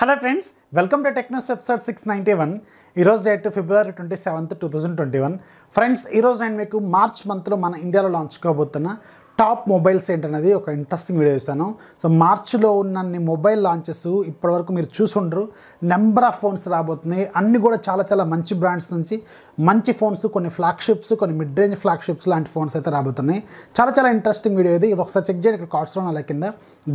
hello friends welcome to Technos episode six ninety one ఈరోజు date February twenty seventh two thousand twenty one friends ఈరోజు నేను మీకు March మంత్లో మన ఇండియాలో లాంచ్ కాబోతున్న టాప్ మొబైల్స్ ఏంటనేది ఒక ఇంట్రెస్టింగ్ వీడియో ఇస్తాను సో మార్చిలో ఉన్నన్ని మొబైల్ లాంచెస్ ఇప్పటివరకు మీరు చూసుండ్రు నెంబర్ ఆఫ్ ఫోన్స్ రాబోతున్నాయి అన్ని కూడా చాలా చాలా మంచి బ్రాండ్స్ నుంచి మంచి ఫోన్స్ కొన్ని ఫ్లాగ్షిప్స్ కొన్ని మిడ్ రేంజ్ ఫ్లాగ్షిప్స్ లాంటి ఫోన్స్ అయితే రాబోతున్నాయి చాలా చాలా ఇంట్రెస్టింగ్ వీడియో ఇది ఇది ఒకసారి చెక్ చేయండి ఇక్కడ కార్డ్స్లో అలా కింద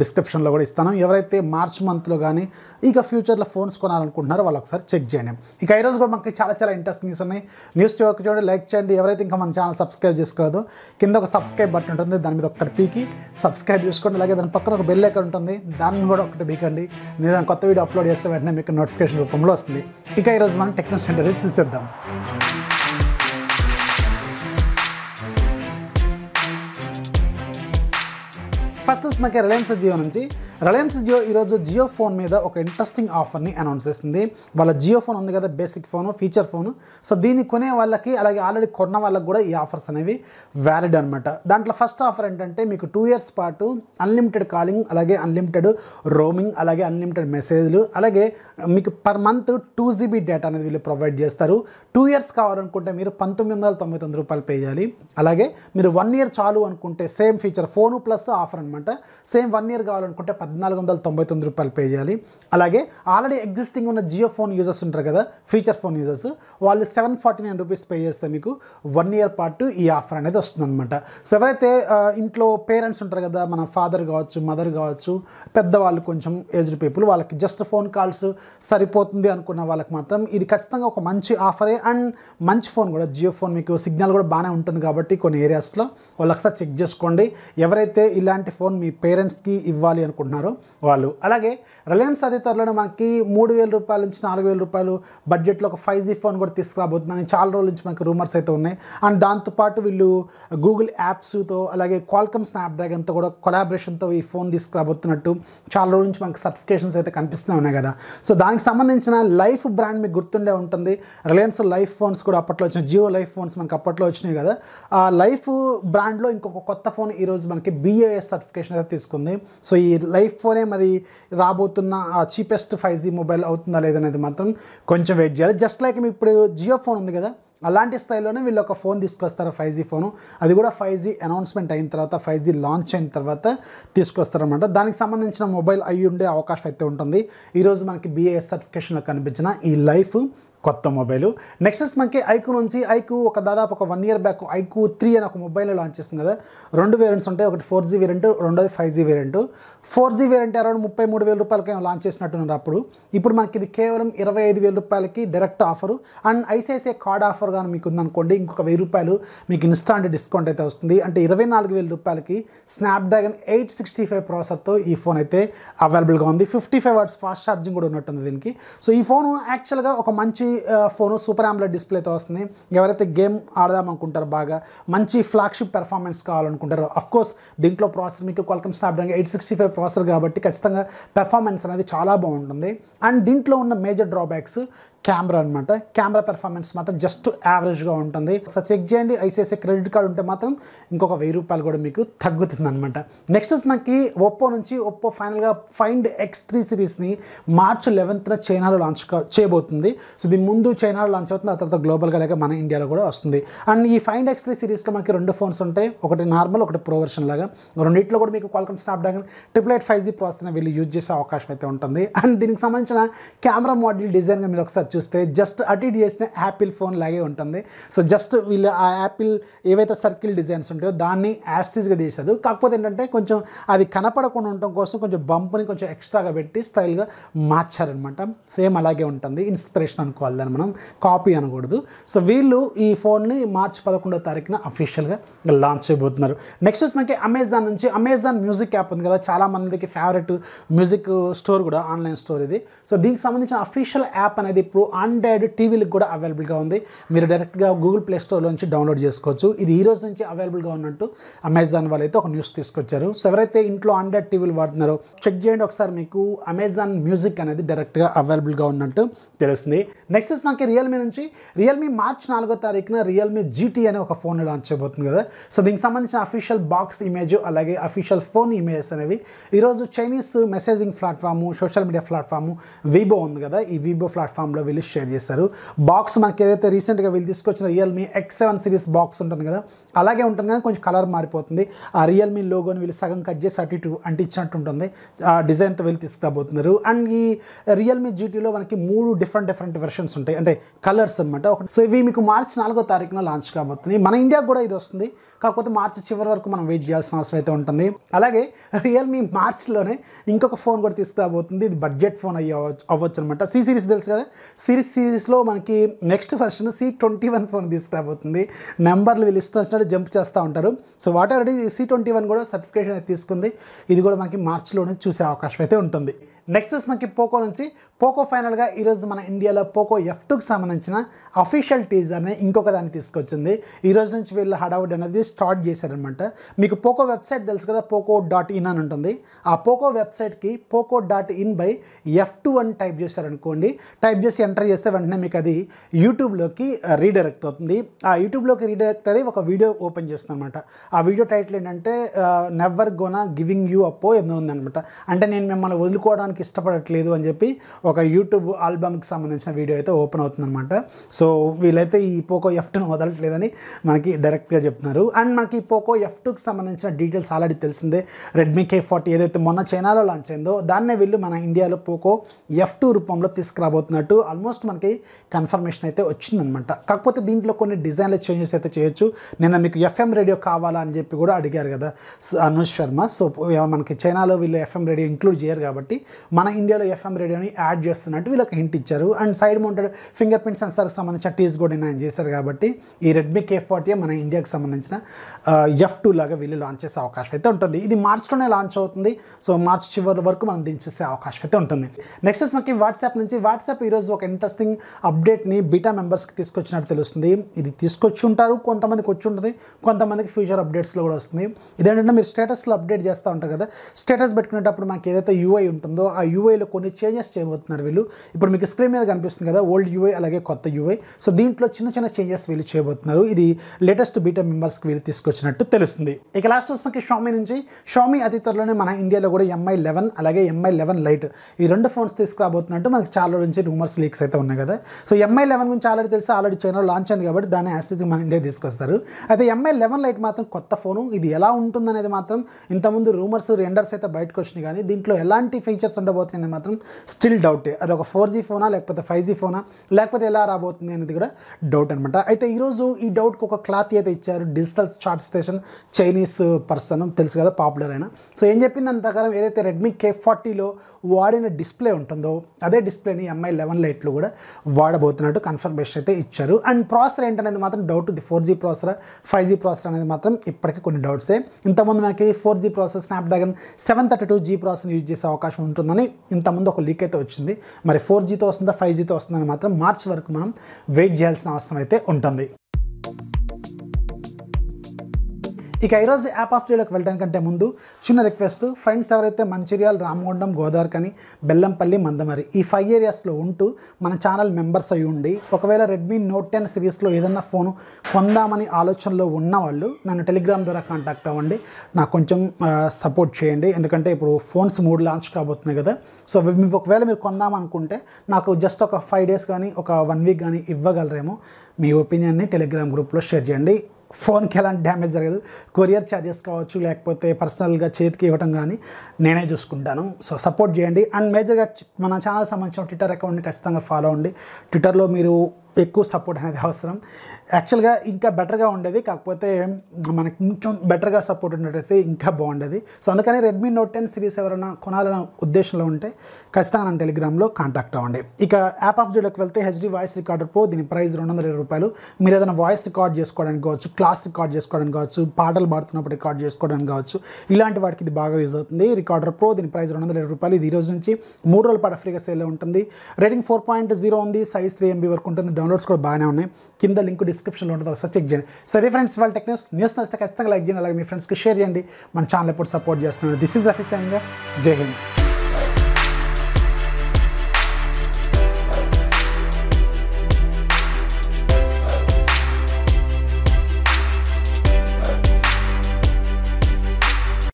డిస్క్రిప్షన్లో కూడా ఇస్తాను ఎవరైతే మార్చ్ మంత్లో కానీ ఇక ఫ్యూచర్లో ఫోన్స్ కొనాలనుకుంటున్నారో వాళ్ళు ఒకసారి చెక్ చేయండి ఇక రోజు కూడా మనకి చాలా చాలా ఇంట్రెస్టింగ్ న్యూస్ ఉన్నాయి న్యూస్ చూడండి లైక్ చేయండి ఎవరైతే ఇంకా మన ఛానల్ సబ్స్క్రైబ్ చేసుకోలేదు కింద ఒక సబ్స్క్రైబ్ బటన్ ఉంటుంది దాని దాని మీద ఒక్కటి పీకి సబ్స్క్రైబ్ చేసుకోండి అలాగే దాని పక్కన ఒక బెల్ ఎక్కడ ఉంటుంది దాన్ని కూడా ఒకటి పీకండి నేను కొత్త వీడియో అప్లోడ్ చేస్తే వెంటనే మీకు నోటిఫికేషన్ రూపంలో వస్తుంది ఇక ఈరోజు మనం టెక్నో సెంటర్ చూసేద్దాం ఫస్ట్ మనకి రిలయన్స్ జియో నుంచి రిలయన్స్ జియో ఈరోజు జియో ఫోన్ మీద ఒక ఇంట్రెస్టింగ్ ఆఫర్ని అనౌన్స్ చేస్తుంది వాళ్ళ జియో ఫోన్ ఉంది కదా basic phone feature phone so దీన్ని కొనే వాళ్ళకి అలాగే ఆల్రెడీ కొన్న వాళ్ళకి కూడా ఈ ఆఫర్స్ అనేవి వ్యాలిడ్ అనమాట దాంట్లో ఫస్ట్ ఆఫర్ ఏంటంటే మీకు టూ ఇయర్స్ పాటు అన్లిమిటెడ్ కాలింగ్ అలాగే అన్లిమిటెడ్ రోమింగ్ అలాగే అన్లిమిటెడ్ మెసేజ్లు అలాగే మీకు per month two GB data అనేది వీళ్ళు ప్రొవైడ్ చేస్తారు టూ ఇయర్స్ కావాలనుకుంటే మీరు పంతొమ్మిది వందల తొంభై తొమ్మిది రూపాయలు పే చేయాలి అలాగే మీరు వన్ ఇయర్ చాలు అనుకుంటే same feature phone plus offer అనమాట సేమ్ వన్ ఇయర్ కావాలనుకుంటే పద్నాలుగు వందల తొంభై తొమ్మిది రూపాయలు పే చేయాలి అలాగే ఆల్రెడీ ఎగ్జిస్టింగ్ ఉన్న జియో ఫోన్ యూజర్స్ ఉంటారు కదా ఫీచర్ ఫోన్ యూజర్స్ వాళ్ళు seven forty nine rupees pay చేస్తే మీకు వన్ ఇయర్ పాటు ఈ ఆఫర్ అనేది వస్తుందన్నమాట సో ఎవరైతే ఇంట్లో పేరెంట్స్ ఉంటారు కదా మన ఫాదర్ కావచ్చు మదర్ కావచ్చు పెద్దవాళ్ళు కొంచెం ఏజ్డ్ పీపుల్ వాళ్ళకి జస్ట్ ఫోన్ కాల్స్ సరిపోతుంది అనుకున్న వాళ్ళకి మాత్రం ఇది ఖచ్చితంగా ఒక మంచి ఆఫరే అండ్ మంచి ఫోన్ కూడా జియో ఫోన్ మీకు సిగ్నల్ కూడా బాగానే ఉంటుంది కాబట్టి కొన్ని ఏరియాస్లో వాళ్ళు ఒకసారి చెక్ చేసుకోండి ఎవరైతే ఇలాంటి ఫోన్ మీ పేరెంట్స్కి ఇవ్వాలి అనుకుంటున్నారు తీసుకుంటున్నారు వాళ్ళు అలాగే రిలయన్స్ అధికారులను మనకి మూడు వేల రూపాయల నుంచి నాలుగు వేల రూపాయలు బడ్జెట్లో ఒక ఫైవ్ జీ ఫోన్ కూడా తీసుకురాబోతుందని చాలా రోజుల నుంచి మనకి రూమర్స్ అయితే ఉన్నాయి అండ్ దాంతోపాటు వీళ్ళు గూగుల్ యాప్స్తో అలాగే క్వాల్కమ్ స్నాప్డ్రాగన్తో కూడా కొలాబరేషన్తో ఈ ఫోన్ తీసుకురాబోతున్నట్టు చాలా రోజుల నుంచి మనకి సర్టిఫికేషన్స్ అయితే కనిపిస్తూనే ఉన్నాయి కదా సో దానికి సంబంధించిన లైఫ్ బ్రాండ్ మీకు గుర్తుండే ఉంటుంది రిలయన్స్ లైఫ్ ఫోన్స్ కూడా అప్పట్లో వచ్చిన జియో లైఫ్ ఫోన్స్ మనకి అప్పట్లో వచ్చినాయి కదా ఆ లైఫ్ బ్రాండ్లో ఇంకొక కొత్త ఫోన్ ఈరోజు మనకి బీఏఎస్ సర్టిఫికేషన్ అయితే తీసుకుంది సో ఈ లైఫ్ లైఫ్ ఫోనే మరి రాబోతున్న చీపెస్ట్ ఫైవ్ జీ మొబైల్ అవుతుందా లేదనేది మాత్రం కొంచెం వెయిట్ చేయాలి జస్ట్ లైక్ ఇప్పుడు జియో ఫోన్ ఉంది కదా అలాంటి స్థాయిలోనే వీళ్ళు ఒక ఫోన్ తీసుకొస్తారు ఫైవ్ జీ ఫోను అది కూడా ఫైవ్ జీ అనౌన్స్మెంట్ అయిన తర్వాత ఫైవ్ జీ లాంచ్ అయిన తర్వాత తీసుకొస్తారనమాట దానికి సంబంధించిన మొబైల్ అయ్యి ఉండే అవకాశం అయితే ఉంటుంది ఈరోజు మనకి బీఏఎస్ సర్టిఫికేషన్లో కనిపించిన ఈ లైఫ్ కొత్త మొబైల్ నెక్స్ట్ మనకి ఐకు నుంచి ఐకు ఒక దాదాపు ఒక one year back iQOO three అని ఒక మొబైల్ లాంచ్ చేస్తుంది కదా రెండు వేరియంట్స్ ఉంటాయి ఒకటి ఫోర్ జీ వేరియంట్ రెండోది five G variant four G variant around ముప్పై మూడు వేల రూపాయలకి లాంచ్ చేసినట్టున్నారు అప్పుడు ఇప్పుడు మనకి ఇది కేవలం ఇరవై ఐదు వేల రూపాయలకి direct offer and ICICI card offer కానీ మీకు ఉందనుకోండి ఇంకొక వెయ్యి రూపాయలు మీకు ఇన్స్టాంట్ డిస్కౌంట్ అయితే వస్తుంది అంటే ఇరవై నాలుగు వేల రూపాయలకి స్నాప్డ్రాగన్ ఎయిట్ సిక్స్టీ ఫైవ్ ప్రాసెసర్తో ఈ ఫోన్ అయితే అవైలబుల్గా ఉంది fifty five watts fast charging కూడా ఉన్నట్టుంది దీనికి సో ఈ ఫోన్ యాక్చువల్గా ఒక మంచి ఫోన్ సూపర్ ఆమ్లెట్ డిస్ప్లేతో వస్తుంది ఎవరైతే గేమ్ ఆడదాం అనుకుంటారో బాగా మంచి ఫ్లాగ్షిప్ పెర్ఫార్మెన్స్ కావాలనుకుంటారో కోర్స్ దీంట్లో ప్రాసెసర్ మీకు Qualcomm Snapdragon eight sixty five processor కాబట్టి ఖచ్చితంగా పెర్ఫార్మెన్స్ అనేది చాలా బాగుంటుంది అండ్ దీంట్లో ఉన్న మేజర్ డ్రాబ్యాక్స్ కెమెరా అనమాట కెమెరా పెర్ఫార్మెన్స్ మాత్రం జస్ట్ యావరేజ్గా ఉంటుంది ఒకసారి చెక్ చేయండి ఐసీఐసీ క్రెడిట్ కార్డు ఉంటే మాత్రం ఇంకొక వెయ్యి రూపాయలు కూడా మీకు తగ్గుతుంది అనమాట నెక్స్ట్ మనకి ఒప్పో నుంచి ఒప్పో ఫైనల్గా ఫైండ్ ఎక్స్ త్రీ సిరీస్ని మార్చ్ లెవెన్త్న చైనాలో లాంచ్ చేయబోతుంది సో దీని ముందు చైనాలో లాంచ్ అవుతుంది ఆ తర్వాత గ్లోబల్గా లేక మన ఇండియాలో కూడా వస్తుంది అండ్ ఈ ఫైండ్ ఎక్స్ త్రీ సిరీస్లో మనకి రెండు ఫోన్స్ ఉంటాయి ఒకటి నార్మల్ ఒకటి ప్రో వర్షన్ లాగా రెండింటిలో కూడా మీకు Qualcomm Snapdragon triple eight five G ప్రాసెస్ని వీళ్ళు యూజ్ చేసే అవకాశం అయితే ఉంటుంది అండ్ దీనికి సంబంధించిన కెమెరా మోడల్ డిజైన్గా మీరు ఒకసారి చూస్తే జస్ట్ అటు ఇటు చేసిన యాపిల్ ఫోన్ లాగే ఉంటుంది సో జస్ట్ వీళ్ళు ఆ యాపిల్ ఏవైతే సర్కిల్ డిజైన్స్ ఉంటాయో దాన్ని యాస్టిజ్గా తీశారు కాకపోతే ఏంటంటే కొంచెం అది కనపడకుండా ఉండటం కోసం కొంచెం బంప్ని కొంచెం ఎక్స్ట్రాగా పెట్టి స్టైల్గా మార్చారనమాట సేమ్ అలాగే ఉంటుంది ఇన్స్పిరేషన్ అనుకోవాలి దాన్ని మనం కాపీ అనకూడదు సో వీళ్ళు ఈ ఫోన్ని మార్చి పదకొండో తారీఖున అఫీషియల్గా లాంచ్ చేయబోతున్నారు నెక్స్ట్ మనకి అమెజాన్ నుంచి అమెజాన్ మ్యూజిక్ యాప్ ఉంది కదా చాలామందికి ఫేవరెట్ మ్యూజిక్ స్టోర్ కూడా ఆన్లైన్ స్టోర్ ఇది సో దీనికి సంబంధించిన అఫీషియల్ యాప్ అనేది ఇప్పుడు ఆండ్రాయిడ్ టీవీలకు కూడా అవైలబుల్గా ఉంది మీరు డైరెక్ట్గా గూగుల్ ప్లే స్టోర్లోంచి డౌన్లోడ్ చేసుకోవచ్చు ఇది ఈ రోజు నుంచి అవైలబుల్గా ఉన్నట్టు అమెజాన్ వాళ్ళైతే ఒక న్యూస్ తీసుకొచ్చారు సో ఎవరైతే ఇంట్లో ఆండ్రాయిడ్ టీవీలు వాడుతున్నారో చెక్ చేయండి ఒకసారి మీకు అమెజాన్ మ్యూజిక్ అనేది డైరెక్ట్గా అవైలబుల్గా ఉన్నట్టు తెలుస్తుంది నెక్స్ట్ నాకు రియల్మీ నుంచి రియల్మీ మార్చ్ నాలుగో తారీఖున రియల్మీ జీటీ అనే ఒక ఫోన్ లాంచ్ చేయబోతుంది కదా సో దీనికి సంబంధించిన అఫీషియల్ బాక్స్ ఇమేజ్ అలాగే అఫీషియల్ ఫోన్ ఇమేజెస్ అనేవి ఈరోజు Chinese messaging platform social media platform Weibo ఉంది కదా ఈ వీబో ప్లాట్ఫామ్లో వీళ్ళు షేర్ చేస్తారు బాక్స్ మనకి ఏదైతే రీసెంట్గా వీళ్ళు తీసుకొచ్చిన Realme X seven series box ఉంటుంది కదా అలాగే ఉంటుంది కానీ కొంచెం కలర్ మారిపోతుంది ఆ రియల్మీ లోగోని వీళ్ళు సగం కట్ చేసి అటు ఇటు అంటించినట్టు ఉంటుంది ఆ డిజైన్తో వీళ్ళు తీసుకురాబోతున్నారు అండ్ ఈ రియల్మీ జీటీలో మనకి మూడు డిఫరెంట్ డిఫరెంట్ వెర్షన్స్ ఉంటాయి అంటే కలర్స్ అనమాట సో ఇవి మీకు మార్చి నాలుగో తారీఖున లాంచ్ కాబోతుంది మన ఇండియాకు కూడా ఇది వస్తుంది కాకపోతే మార్చి చివరి వరకు మనం వెయిట్ చేయాల్సిన అవసరం అయితే ఉంటుంది అలాగే రియల్మీ మార్చ్లోనే ఇంకొక ఫోన్ కూడా తీసుకురాబోతుంది ఇది బడ్జెట్ ఫోన్ అయ్యి అవ్వచ్చు అనమాట సి సిరీస్ తెలుసు కదా సిరీస్ సిరీస్లో మనకి next version C twenty one phone తీసుకురాబోతుంది నెంబర్లు వీళ్ళు ఇష్టం వచ్చినట్టు జంప్ చేస్తూ ఉంటారు so what ready C twenty one కూడా సర్టిఫికేషన్ అయితే తీసుకుంది ఇది కూడా మనకి మార్చిలోనే చూసే అవకాశం అయితే ఉంటుంది నెక్స్ట్ మనకి పోకో నుంచి పోకో ఫైనల్గా ఈరోజు మన ఇండియాలో పోకో ఎఫ్ టూకి సంబంధించిన అఫీషియల్ టీజర్ని ఇంకొక దాన్ని తీసుకొచ్చింది ఈరోజు నుంచి వీళ్ళు హడౌట్ అనేది స్టార్ట్ చేశారనమాట మీకు పోకో వెబ్సైట్ తెలుసు కదా పోకో డాట్ ఇన్ అని ఉంటుంది ఆ పోకో వెబ్సైట్కి Poco dot in buy F two అని టైప్ చేశారనుకోండి టైప్ చేసి ఎంటర్ చేస్తే వెంటనే మీకు అది యూట్యూబ్లోకి రీడైరెక్ట్ uh, అవుతుంది ఆ యూట్యూబ్లోకి రీడైరెక్ట్ అయ్యి ఒక వీడియో ఓపెన్ చేస్తుంది అనమాట ఆ వీడియో టైటిల్ ఏంటంటే నెవర్ గోనా గివింగ్ యూ అప్పో ఏమో ఉందనమాట అంటే నేను మిమ్మల్ని వదులుకోవడానికి చూడడానికి ఇష్టపడట్లేదు అని చెప్పి ఒక యూట్యూబ్ ఆల్బమ్కి సంబంధించిన వీడియో అయితే ఓపెన్ అవుతుందన్నమాట సో వీళ్ళైతే ఈ పోకో ఎఫ్ టూను వదలట్లేదని మనకి డైరెక్ట్గా చెప్తున్నారు అండ్ మనకి పోకో ఎఫ్ టూకి సంబంధించిన డీటెయిల్స్ ఆల్రెడీ తెలిసిందే రెడ్మీ కే ఫార్టీ ఏదైతే మొన్న చైనాలో లాంచ్ అయిందో దాన్నే వీళ్ళు మన ఇండియాలో పోకో ఎఫ్ టూ రూపంలో తీసుకురాబోతున్నట్టు ఆల్మోస్ట్ మనకి కన్ఫర్మేషన్ అయితే వచ్చిందనమాట కాకపోతే దీంట్లో కొన్ని డిజైన్ల చేంజెస్ అయితే చేయొచ్చు నిన్న మీకు ఎఫ్ఎం రేడియో కావాలా అని చెప్పి కూడా అడిగారు కదా అనుష్ శర్మ సో మనకి చైనాలో వీళ్ళు ఎఫ్ఎం రేడియో ఇంక్లూడ్ చేయరు కాబట్టి మన ఇండియాలో ఎఫ్ఎం రేడియోని యాడ్ చేస్తున్నట్టు వీళ్ళకి హింట్ ఇచ్చారు and side mounted fingerprint సెన్సార్కి సంబంధించిన టీస్ కూడా నేను చేశారు కాబట్టి ఈ రెడ్మీ కే ఫార్టీ మన ఇండియాకి సంబంధించిన ఎఫ్ టూ లాగా వీళ్ళు లాంచ్ చేసే అవకాశం అయితే ఉంటుంది ఇది మార్చ్లోనే లాంచ్ అవుతుంది సో మార్చ్ చివరి వరకు మనం దీన్ని చూసే అవకాశం అయితే ఉంటుంది నెక్స్ట్ మనకి వాట్సాప్ నుంచి వాట్సాప్ ఈరోజు ఒక ఇంట్రెస్టింగ్ అప్డేట్ని బీటా మెంబర్స్కి తీసుకొచ్చినట్టు తెలుస్తుంది ఇది తీసుకొచ్చి ఉంటారు కొంతమందికి వచ్చి ఉంటుంది కొంతమందికి ఫ్యూచర్ అప్డేట్స్లో కూడా వస్తుంది ఇదేంటంటే మీరు స్టేటస్లో అప్డేట్ చేస్తూ ఉంటారు కదా స్టేటస్ పెట్టుకునేటప్పుడు మనకి ఏదైతే యూఐ ఉంటుందో ఆ యూఐలో కొన్ని చేంజెస్ చేయబోతున్నారు వీళ్ళు ఇప్పుడు మీకు స్క్రీన్ మీద కనిపిస్తుంది కదా ఓల్డ్ యూఐ అలాగే కొత్త యూఐ సో దీంట్లో చిన్న చిన్న చేంజెస్ వీళ్ళు చేయబోతున్నారు ఇది లేటెస్ట్ బీటా మెంబర్స్కి వీళ్ళు తీసుకొచ్చినట్టు తెలుస్తుంది ఇక లాస్ట్ వచ్చి మనకి షామీ నుంచి షామీ అతి త్వరలోనే మన ఇండియాలో కూడా ఎంఐ లెవెన్ అలాగే ఎంఐ లెవెన్ లైట్ ఈ రెండు ఫోన్స్ తీసుకురాబోతున్నట్టు మనకి చాలా నుంచి రూమర్స్ లీక్స్ అయితే ఉన్నాయి కదా సో ఎంఐ లెవెన్ గురించి ఆల్రెడీ తెలిసి ఆల్రెడీ చైనాలో లాంచ్ అయింది కాబట్టి దాన్ని యాస్టేజ్కి మన ఇండియా తీసుకొస్తారు అయితే ఎంఐ లెవెన్ లైట్ మాత్రం కొత్త ఫోను ఇది ఎలా ఉంటుందనేది మాత్రం ఇంతకుముందు రూమర్స్ రెండర్స్ అయితే బయటకు వచ్చినాయి కానీ దీంట్లో ఎలాంటి ఫీచర్స్ ఉండబోతుంది మాత్రం స్టిల్ డౌటే అది ఒక ఫోర్ జీ ఫోనా లేకపోతే ఫైవ్ జీ ఫోనా లేకపోతే ఎలా రాబోతుంది అనేది కూడా డౌట్ అనమాట అయితే ఈరోజు ఈ డౌట్కి ఒక క్లారిటీ అయితే ఇచ్చారు digital chart station Chinese person తెలుసు కదా పాపులర్ అయినా సో ఏం చెప్పింది దాని ప్రకారం ఏదైతే రెడ్మీ కే ఫార్టీలో వాడిన డిస్ప్లే ఉంటుందో అదే డిస్ప్లేని ఎంఐ లెవెన్ లైట్లు కూడా వాడబోతున్నట్టు కన్ఫర్మేషన్ అయితే ఇచ్చారు అండ్ ప్రాసెసర్ ఏంటనేది మాత్రం doubt the four G processor five G processor అనేది మాత్రం ఇప్పటికీ కొన్ని డౌట్సే ఇంతకుముందు మనకి four G processor Snapdragon seven thirty two G processor use చేసే అవకాశం ఉంటుందని వస్తుందని ఇంతకుముందు ఒక లీక్ అయితే వచ్చింది మరి ఫోర్ జీతో వస్తుందా ఫైవ్ జీతో వస్తుందని మాత్రం మార్చ్ వరకు మనం వెయిట్ చేయాల్సిన అవసరం అయితే ఉంటుంది ఇక ఈరోజు యాప్ ఆఫ్ డేలోకి అంటే ముందు చిన్న రిక్వెస్ట్ ఫ్రెండ్స్ ఎవరైతే మంచిర్యాల రామగుండం గోదావరి కానీ బెల్లంపల్లి మందమరి ఈ ఫైవ్ ఏరియాస్లో ఉంటూ మన ఛానల్ మెంబర్స్ అయి ఉండి ఒకవేళ రెడ్మీ నోట్ టెన్ సిరీస్లో ఏదన్నా ఫోను కొందామని ఆలోచనలో ఉన్న వాళ్ళు నన్ను టెలిగ్రామ్ ద్వారా కాంటాక్ట్ అవ్వండి నాకు కొంచెం సపోర్ట్ చేయండి ఎందుకంటే ఇప్పుడు ఫోన్స్ మూడు లాంచ్ కాబోతున్నాయి కదా సో ఒకవేళ మీరు కొందామనుకుంటే నాకు జస్ట్ ఒక ఫైవ్ డేస్ కానీ ఒక వన్ వీక్ కానీ ఇవ్వగలరేమో మీ ఒపీనియన్ని టెలిగ్రామ్ గ్రూప్లో షేర్ చేయండి ఫోన్కి ఎలాంటి డ్యామేజ్ జరగదు కొరియర్ ఛార్జెస్ కావచ్చు లేకపోతే పర్సనల్గా చేతికి ఇవ్వడం కానీ నేనే చూసుకుంటాను సో సపోర్ట్ చేయండి అండ్ మేజర్గా మన ఛానల్ సంబంధించిన ట్విట్టర్ అకౌంట్ని ఖచ్చితంగా ఫాలో అవ్వండి ట్విట్టర్లో మీరు ఎక్కువ సపోర్ట్ అనేది అవసరం యాక్చువల్గా ఇంకా బెటర్గా ఉండేది కాకపోతే మనకి కొంచెం బెటర్గా సపోర్ట్ ఉన్నట్టయితే ఇంకా బాగుండేది సో అందుకని రెడ్మీ నోట్ టెన్ సిరీస్ ఎవరైనా కొనాలన్న ఉద్దేశంలో ఉంటే ఖచ్చితంగా నన్ను టెలిగ్రామ్లో కాంటాక్ట్ అవ్వండి ఇక యాప్ ఆఫ్ డేలోకి వెళ్తే హెచ్డీ వాయిస్ రికార్డర్ ప్రో దీని ప్రైస్ రెండు వందల ఇరవై రూపాయలు మీరు ఏదైనా వాయిస్ రికార్డ్ చేసుకోవడానికి కావచ్చు క్లాస్ రికార్డ్ చేసుకోవడానికి కావచ్చు పాటలు పాడుతున్నప్పుడు రికార్డ్ చేసుకోవడానికి కావచ్చు ఇలాంటి వాటికి ఇది బాగా యూజ్ అవుతుంది రికార్డర్ ప్రో దీని ప్రైస్ రెండు వందల ఇరవై రూపాయలు ఇది రోజు నుంచి మూడు రోజుల పాటు ఫ్రీగా సేల్లో ఉంటుంది రేటింగ్ ఫోర్ పాయింట్ జీరో ఉంది సైజ్ త్రీ ఎంబీ వరకు ఉంటుంది డౌన్లోడ్స్ కూడా బాగానే ఉన్నాయి కింద లింక్ డిస్క్రిప్షన్లో ఉంటుంది ఒకసారి చెక్ చేయండి సో అదే ఫ్రెండ్స్ వాళ్ళ టెక్నిక్స్ న్యూస్ నచ్చితే ఖచ్చితంగా లైక్ చేయండి అలాగే మీ ఫ్రెండ్స్కి షేర్ చేయండి మన ఛానల్ ఎప్పుడు సపోర్ట్ చేస్తున్నాను దిస్ ఈజ్ ద ఫిస్ అండ్ జై హింద్